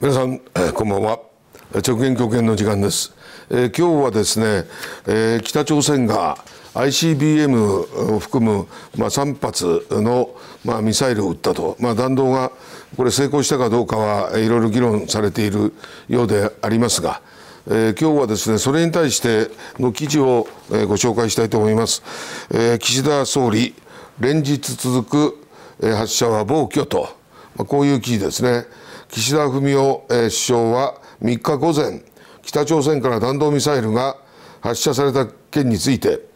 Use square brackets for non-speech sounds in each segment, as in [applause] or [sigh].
皆さん [coughs] こんばんは直言極言の時間です、えー、今日はですね、えー、北朝鮮が ICBM を含む、まあ、3発の、まあ、ミサイルを撃ったと、まあ、弾道がこれ成功したかどうかはいろいろ議論されているようでありますが、えー、今日はですねそれに対しての記事を、えー、ご紹介したいと思います、えー、岸田総理連日続く、えー、発射は暴挙と、まあ、こういう記事ですね岸田文雄、えー、首相は3日午前北朝鮮から弾道ミサイルが発射された件について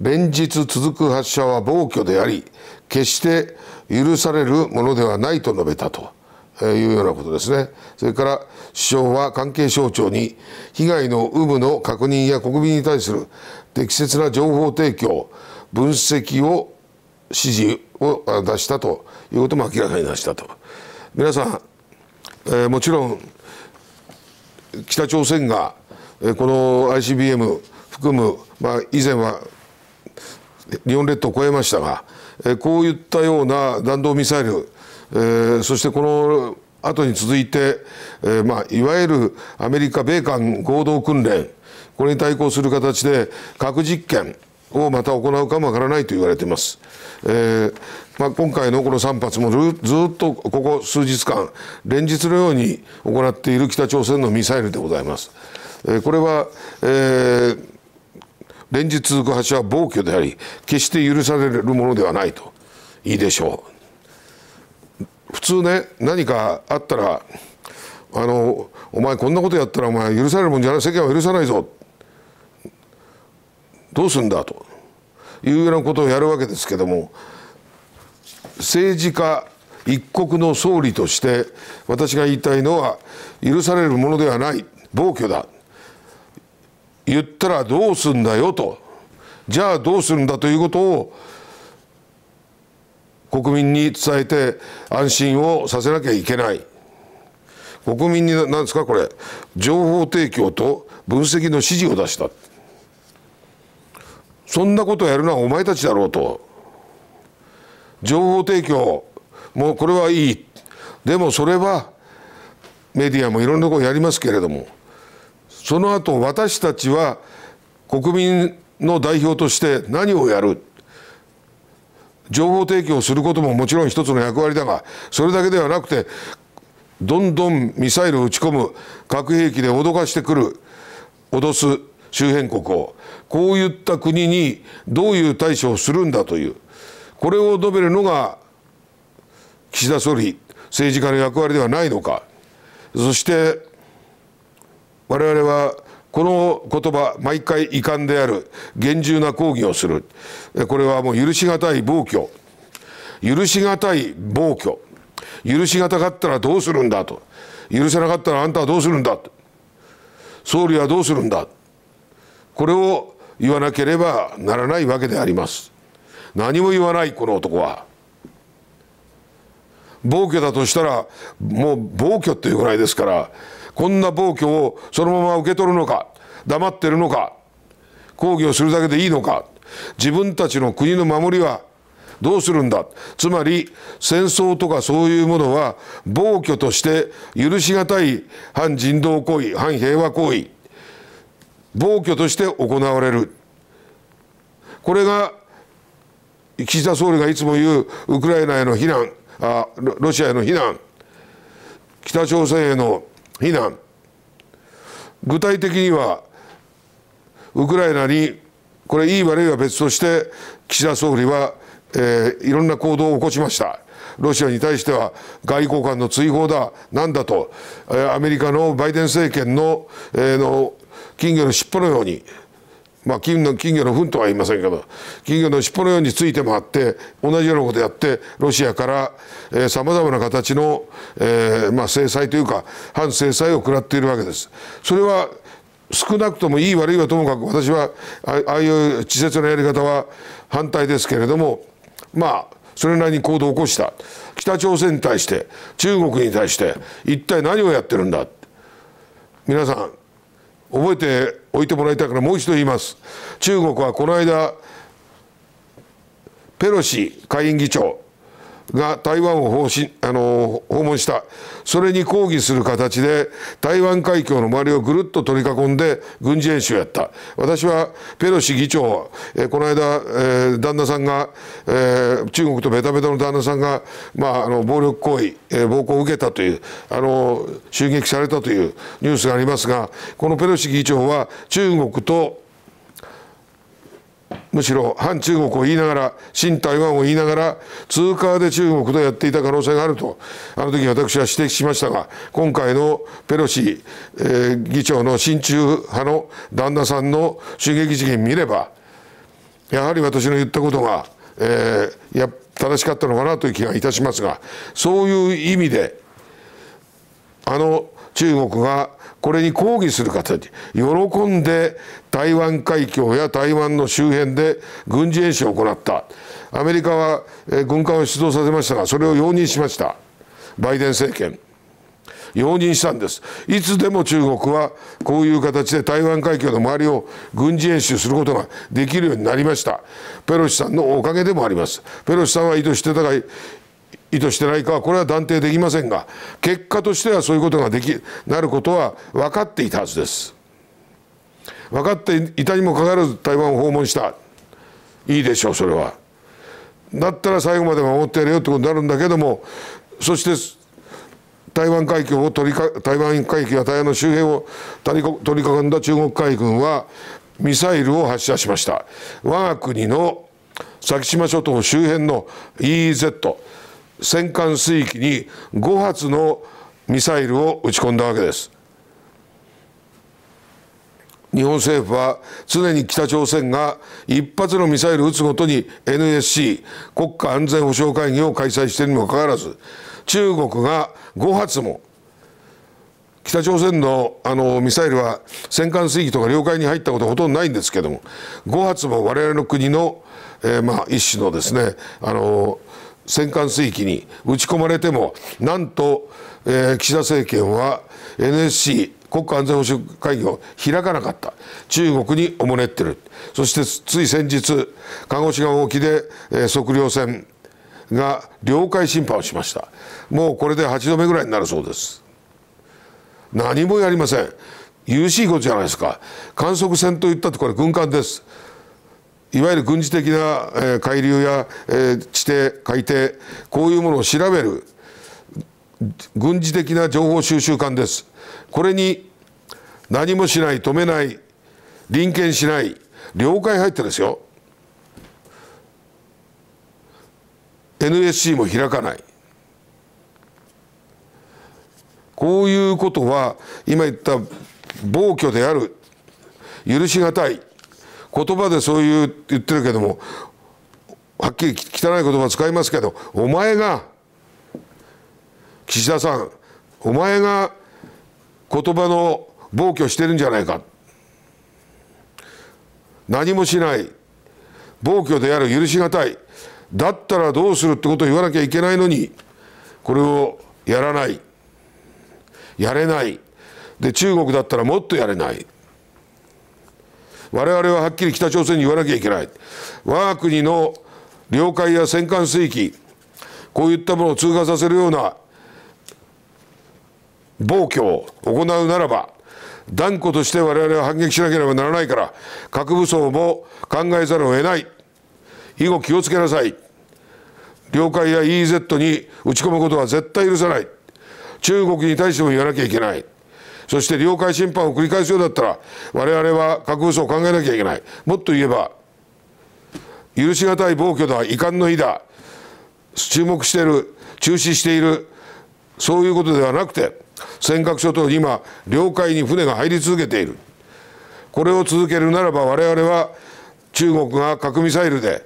連日続く発射は暴挙であり決して許されるものではないと述べたと。いうようなことですねそれから首相は関係省庁に被害の有無の確認や国民に対する適切な情報提供分析を指示を出したということも明らかになしたと皆さん、えー、もちろん北朝鮮がこの ICBM 含む、まあ、以前は日本列島を越えましたが、えこういったような弾道ミサイル、えー、そしてこの後に続いて、えー、まあ、いわゆるアメリカ米韓合同訓練これに対抗する形で核実験をまた行うかもわからないと言われています、えー、まあ、今回のこの3発もずっとここ数日間連日のように行っている北朝鮮のミサイルでございます、えこれは、えー連日続く橋は暴挙であり決して許されるものではないといいでしょう普通ね何かあったらあのお前こんなことやったらお前許されるもんじゃない世間は許さないぞどうすんだというようなことをやるわけですけども政治家一国の総理として私が言いたいのは許されるものではない暴挙だ言ったらどうすんだよとじゃあどうするんだということを国民に伝えて安心をさせなきゃいけない国民に何ですかこれ情報提供と分析の指示を出したそんなことをやるのはお前たちだろうと情報提供もうこれはいいでもそれはメディアもいろんなとこやりますけれどもその後私たちは国民の代表として何をやる情報提供することももちろん一つの役割だがそれだけではなくてどんどんミサイルを撃ち込む核兵器で脅かしてくる脅す周辺国をこういった国にどういう対処をするんだというこれを述べるのが岸田総理政治家の役割ではないのかそして我々はこの言葉毎回遺憾である厳重な抗議をするこれはもう許し難い暴挙許し難い暴挙許し難かったらどうするんだと許せなかったらあんたはどうするんだと総理はどうするんだこれを言わなければならないわけであります何も言わないこの男は暴挙だとしたらもう暴挙っていうぐらいですからこんな暴挙をそのまま受け取るのか、黙ってるのか、抗議をするだけでいいのか、自分たちの国の守りはどうするんだ。つまり、戦争とかそういうものは、暴挙として許し難い反人道行為、反平和行為、暴挙として行われる。これが岸田総理がいつも言うウクライナへの非難あロシアへの非難北朝鮮への非難具体的にはウクライナにこれいい悪いは別として岸田総理は、えー、いろんな行動を起こしましたロシアに対しては外交官の追放だなんだと、えー、アメリカのバイデン政権の,、えー、の金魚の尻尾のようにまあ、金の金魚の糞とは言いませんけど金魚の尻尾のようについてもあって同じようなことやってロシアからさまざまな形の、えーまあ、制裁というか反制裁を食らっているわけです。それは少なくともいい悪いはともかく私はああいう稚拙なやり方は反対ですけれどもまあそれなりに行動を起こした北朝鮮に対して中国に対して一体何をやってるんだ皆さん覚えておいてもらいたいからもう一度言います中国はこの間ペロシ下院議長が台湾を方針あの訪問したそれに抗議する形で台湾海峡の周りをぐるっと取り囲んで軍事演習をやった私はペロシ議長、えこの間、え旦那さんが、え中国とベタベタの旦那さんが、まあ、あの暴力行為、え暴行を受けたというあの襲撃されたというニュースがありますがこのペロシ議長は中国とむしろ反中国を言いながら新台湾を言いながら通貨で中国とやっていた可能性があるとあの時私は指摘しましたが今回のペロシ、えー、議長の親中派の旦那さんの襲撃事件見ればやはり私の言ったことが、えー、や正しかったのかなという気がいたしますがそういう意味であの中国がこれに抗議する形喜んで台湾海峡や台湾の周辺で軍事演習を行ったアメリカは軍艦を出動させましたがそれを容認しましたバイデン政権容認したんですいつでも中国はこういう形で台湾海峡の周りを軍事演習することができるようになりましたペロシさんのおかげでもありますペロシさんは意図してたが意図してないかはこれは断定できませんが結果としてはそういうことができなることは分かっていたはずです分かっていたにもかかわらず台湾を訪問したいいでしょうそれはだったら最後まで守ってやれよってことになるんだけどもそして台湾海峡を取りか台湾海峡や台湾の周辺を取り囲んだ中国海軍はミサイルを発射しました我が国の先島諸島周辺の EEZ 戦艦水域に5発のミサイルを撃ち込んだわけです。日本政府は常に北朝鮮が一発のミサイルを撃つごとに NSC 国家安全保障会議を開催しているにもかかわらず中国が5発も北朝鮮のあのミサイルは戦艦水域とか領海に入ったことはほとんどないんですけども5発も我々の国の、えー、まあ一種のですねあの戦艦水域に撃ち込まれてもなんと、えー、岸田政権は NSC 国家安全保障会議を開かなかった中国におもねってるそしてつい先日鹿児島沖で、えー、測量船が領海侵犯をしましたもうこれで8度目ぐらいになるそうです何もやりません u しいことじゃないですか観測船といったってこれ軍艦ですいわゆる軍事的な、海流や、地底海底こういうものを調べる軍事的な情報収集艦ですこれに何もしない止めない臨検しない領海入ってですよ NSC も開かないこういうことは今言った暴挙である許し難い言葉でそういう言ってるけどもはっきり汚い言葉使いますけどお前が岸田さんお前が言葉の暴挙してるんじゃないか何もしない暴挙である許しがたいだったらどうするってことを言わなきゃいけないのにこれをやらないやれないで中国だったらもっとやれない我々ははっきり北朝鮮に言わなきゃいけない。我が国の領海や戦艦水域、こういったものを通過させるような暴挙を行うならば、断固として我々は反撃しなければならないから、核武装も考えざるを得ない。以後気をつけなさい。領海や EEZ に打ち込むことは絶対許さない。中国に対しても言わなきゃいけない。そして領海侵犯を繰り返すようだったら我々は核武装を考えなきゃいけないもっと言えば許し難い暴挙だ遺憾の意だ注目している中止しているそういうことではなくて尖閣諸島に今領海に船が入り続けているこれを続けるならば我々は中国が核ミサイルで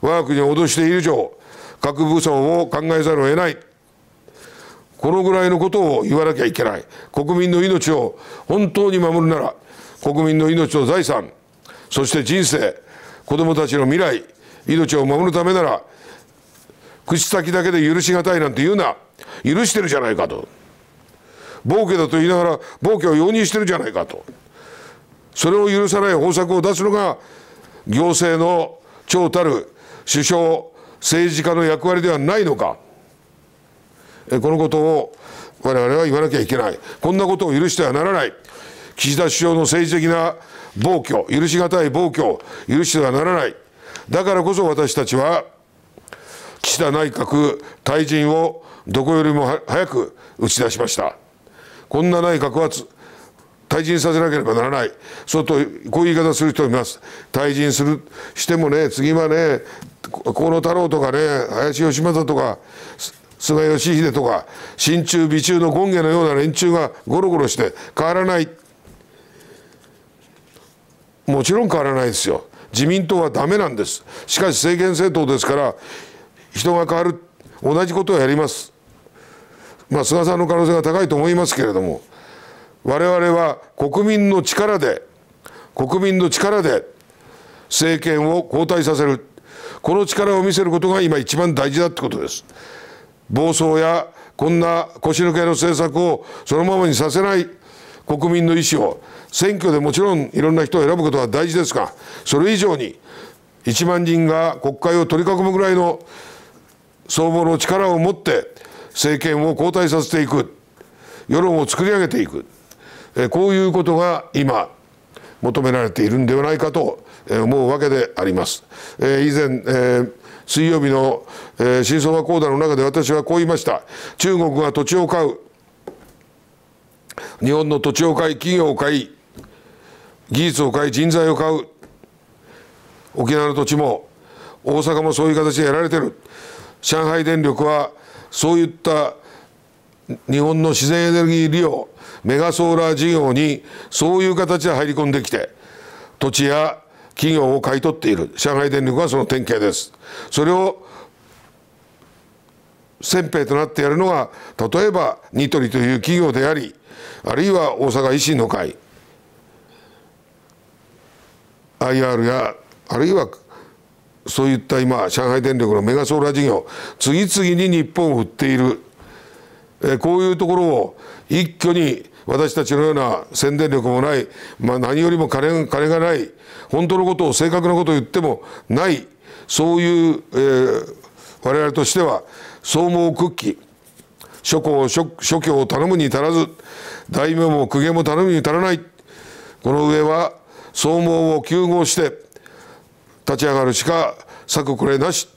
我が国を脅している以上核武装を考えざるを得ないこのぐらいのことを言わなきゃいけない国民の命を本当に守るなら国民の命と財産そして人生子どもたちの未来命を守るためなら口先だけで許し難いなんて言うな許してるじゃないかと暴挙だと言いながら暴挙を容認してるじゃないかとそれを許さない方策を出すのが行政の長たる首相政治家の役割ではないのか。このことを我々は言わなきゃいけない。こんなことを許してはならない。岸田首相の政治的な暴挙、許し難い暴挙を許してはならない。だからこそ私たちは、岸田内閣退陣をどこよりも早く打ち出しました。こんな内閣は退陣させなければならない。そうと、こういう言い方する人います。退陣する、してもね、次はね、河野太郎とかね、林芳正とか、菅義偉とか親中、美中の権下のような連中がゴロゴロして変わらないもちろん変わらないですよ自民党はだめなんですしかし政権政党ですから人が変わる同じことをやりますまあ菅さんの可能性が高いと思いますけれどもわれわれは国民の力で国民の力で政権を交代させるこの力を見せることが今一番大事だってことです。暴走やこんな腰抜けの政策をそのままにさせない国民の意思を選挙でもちろんいろんな人を選ぶことは大事ですがそれ以上に1万人が国会を取り囲むぐらいの総合の力を持って政権を交代させていく世論を作り上げていくこういうことが今求められているんではないかと思うわけであります。以前水曜日の、えー、新相場講談の中で私はこう言いました中国が土地を買う日本の土地を買い企業を買い技術を買い人材を買う沖縄の土地も大阪もそういう形でやられてる上海電力はそういった日本の自然エネルギー利用メガソーラー事業にそういう形で入り込んできて土地や企業を買い取っている上海電力はその典型ですそれを先兵となってやるのが例えばニトリという企業でありあるいは大阪維新の会 IR やあるいはそういった今上海電力のメガソーラー事業次々に日本を売っているえこういうところを一挙に私たちのような宣伝力もない、まあ、何よりも金金がない本当のことを正確なことを言ってもないそういう、えー、我々としては総網屈ー、諸侯諸諸教を頼むに足らず大名も公家も頼むに足らないこの上は総網を休合して立ち上がるしか策これなし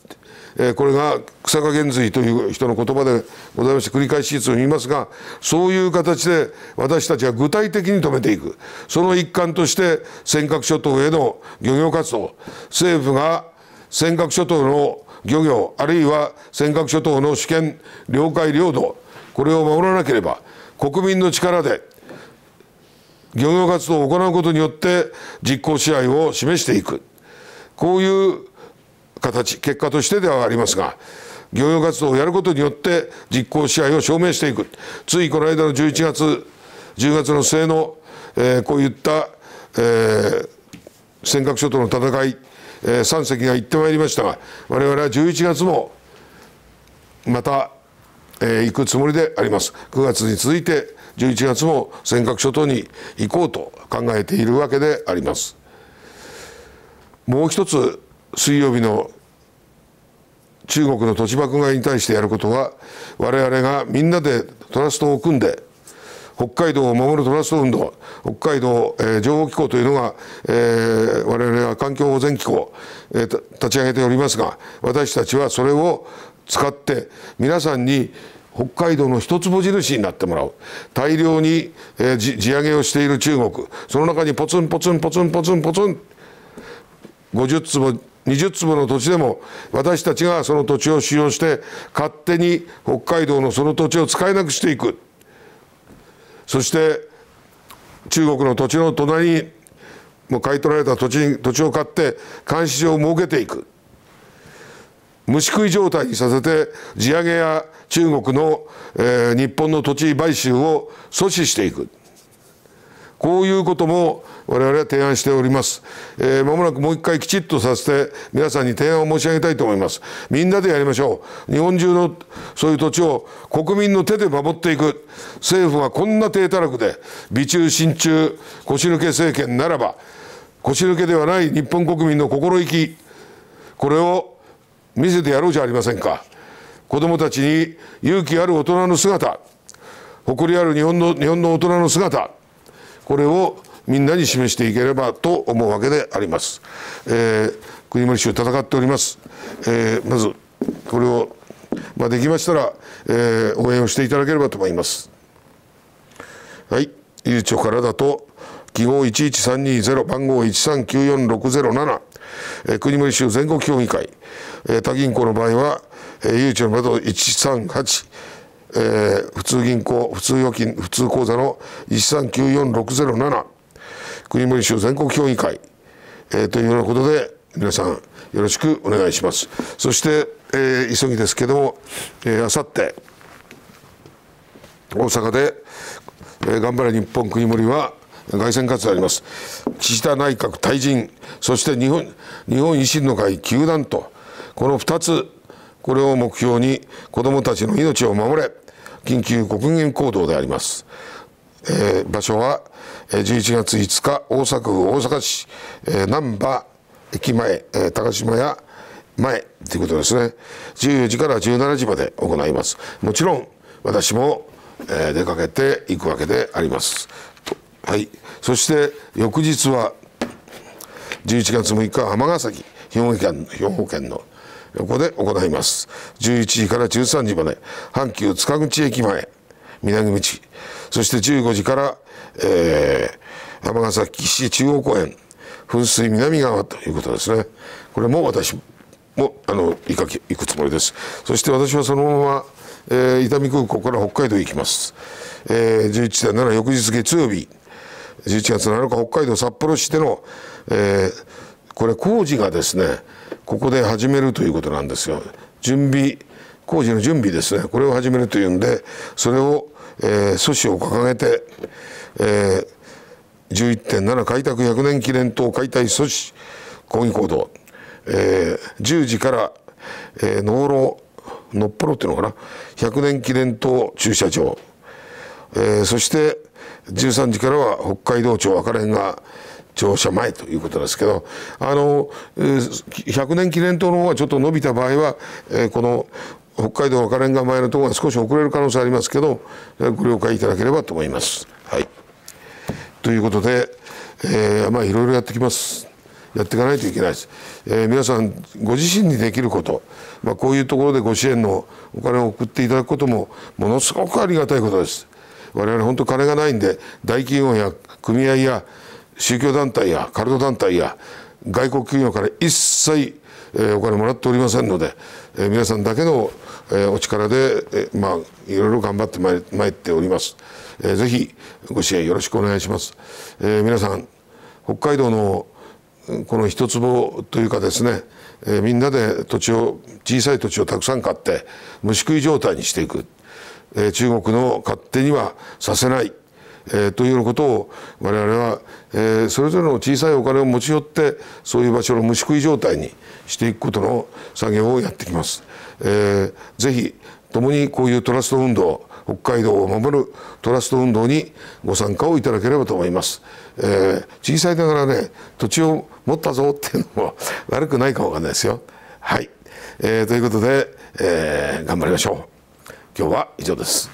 えこれが草加玄瑞という人の言葉でございまして繰り返しいつも言いますがそういう形で私たちは具体的に止めていくその一環として尖閣諸島への漁業活動政府が尖閣諸島の漁業あるいは尖閣諸島の主権領海領土これを守らなければ国民の力で漁業活動を行うことによって実効支配を示していくこういう形結果としてではありますが漁業活動をやることによって実効支配を証明していくついこの間の11月10月の末の、えー、こういった、えー、尖閣諸島の戦い、えー、3隻が行ってまいりましたが我々は11月もまた、えー、行くつもりであります9月に続いて11月も尖閣諸島に行こうと考えているわけでありますもう一つ水曜日の中国の土地爆買いに対してやることは我々がみんなでトラストを組んで北海道を守るトラスト運動北海道、えー、情報機構というのが、えー、我々は環境保全機構、えー、立ち上げておりますが私たちはそれを使って皆さんに北海道の一坪印になってもらう大量に、えー、地上げをしている中国その中にポツンポツンポツンポツンポツン50坪20坪の土地でも私たちがその土地を使用して勝手に北海道のその土地を使えなくしていくそして中国の土地の隣にもう買い取られた土地に土地を買って監視所を設けていく虫食い状態にさせて地上げや中国の、えー、日本の土地買収を阻止していくこういうことも我々は提案しております。えー、もなくもう一回きちっとさせて、皆さんに提案を申し上げたいと思います。みんなでやりましょう。日本中のそういう土地を国民の手で守っていく。政府はこんな低たらくで、微中心中、腰抜け政権ならば、腰抜けではない日本国民の心意気、これを見せてやろうじゃありませんか。子供たちに勇気ある大人の姿、誇りある日本の日本の大人の姿、これをみんなに示していければと思うわけであります。えー、国盛衆戦っております。えー、まずこれをまあ、できましたら、えー、応援をしていただければと思います。はい、委員長からだと記号11320番号1394607、えー、国盛州全国協議会、えー、他銀行の場合は、えー、委員長の窓138、えー、普通銀行普通預金普通口座の1394607国盛州全国協議会、えー、というようなことで皆さんよろしくお願いしますそして、えー、急ぎですけども、えあさって大阪で、えー、頑張れ日本国盛は凱旋活動あります岸田内閣退陣そして日本日本維新の会球団とこの2つこれを目標に子どもたちの命を守れ緊急国民行動でありますえー、場所は11月5日大阪府大阪市、えー、南波駅前、えー、高島屋前ということですね14時から17時まで行いますもちろん私も、えー、出かけていくわけでありますはいそして翌日は11月6日尼崎兵庫県兵庫県の横で行います11時から13時まで阪急塚口駅前南口そして15時から、えー、尼崎市中央公園噴水南側ということですねこれも私もあの行か行くつもりですそして私はそのまま、えー、伊丹空港から北海道へ行きます、えー、11.7翌日月曜日11月7日北海道札幌市での、えー、これ工事がですねここで始めるということなんですよ準備工事の準備ですねこれを始めるというんでそれをえー、阻止を掲げて、えー、11.7開拓100年記念塔解体阻止抗議行動、えー、10時から、えー、農のっぽろっていうのかな100年記念塔駐車場、えー、そして13時からは北海道庁赤レンガ庁舎前ということですけどあの100年記念塔の方はちょっと伸びた場合は、えこの北海道赤レンガ前のところが少し遅れる可能性ありますけどご了解いただければと思います。はい、ということで、えー、まあいろいろやってきます。やっていかないといけないです、えー、皆さんご自身にできること、まあ、こういうところでご支援のお金を送っていただくこともものすごくありがたいことです我々本当金がないんで大企業や組合や宗教団体やカルト団体や外国企業から一切えお金もらっておりませんので、え皆さんだけの、えお力で、えまあ、いろいろ頑張ってまいまいっております、えぜひご支援よろしくお願いします、え皆さん北海道のこの一坪というかですね、えみんなで土地を小さい土地をたくさん買って虫食い状態にしていく、え中国の勝手にはさせないえー、というようなことを我々は、えー、それぞれの小さいお金を持ち寄ってそういう場所の虫食い状態にしていくことの作業をやってきます。えー、ぜひ共にこういうトラスト運動北海道を守るトラスト運動にご参加をいただければと思います、えー、小さいながらね土地を持ったぞっていうのも [laughs] 悪くないかわかんないですよはい、えー、ということで、えー、頑張りましょう今日は以上です